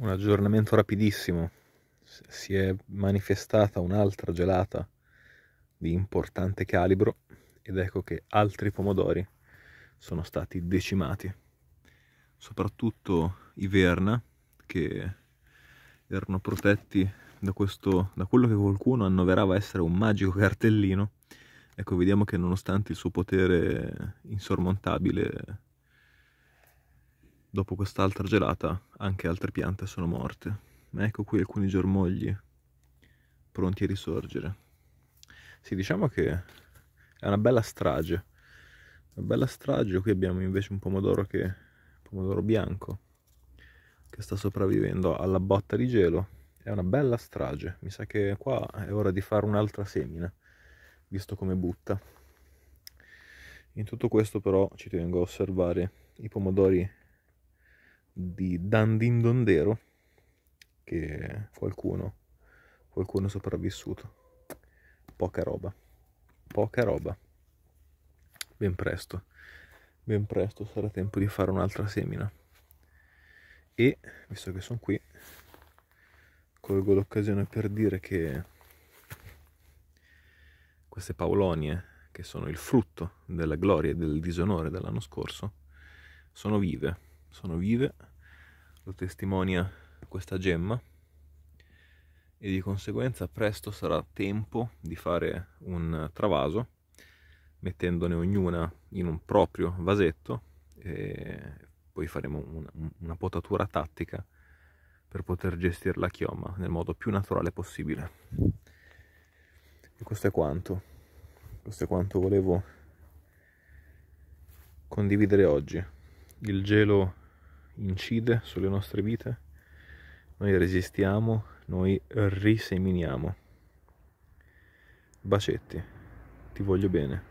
un aggiornamento rapidissimo. Si è manifestata un'altra gelata di importante calibro ed ecco che altri pomodori sono stati decimati. Soprattutto i Verna che erano protetti da, questo, da quello che qualcuno annoverava essere un magico cartellino. Ecco, vediamo che nonostante il suo potere insormontabile dopo quest'altra gelata anche altre piante sono morte. Ma ecco qui alcuni germogli pronti a risorgere. Sì, diciamo che è una bella strage. Una bella strage, qui abbiamo invece un pomodoro, che, pomodoro bianco che sta sopravvivendo alla botta di gelo. È una bella strage, mi sa che qua è ora di fare un'altra semina, visto come butta. In tutto questo però ci tengo a osservare i pomodori di Dandin Dondero che qualcuno, qualcuno sopravvissuto. Poca roba, poca roba. Ben presto, ben presto sarà tempo di fare un'altra semina. E visto che sono qui, colgo l'occasione per dire che queste paulonie che sono il frutto della gloria e del disonore dell'anno scorso, sono vive, sono vive lo testimonia questa gemma e di conseguenza presto sarà tempo di fare un travaso mettendone ognuna in un proprio vasetto e poi faremo una, una potatura tattica per poter gestire la chioma nel modo più naturale possibile e questo è quanto questo è quanto volevo condividere oggi il gelo incide sulle nostre vite, noi resistiamo, noi riseminiamo. Bacetti, ti voglio bene.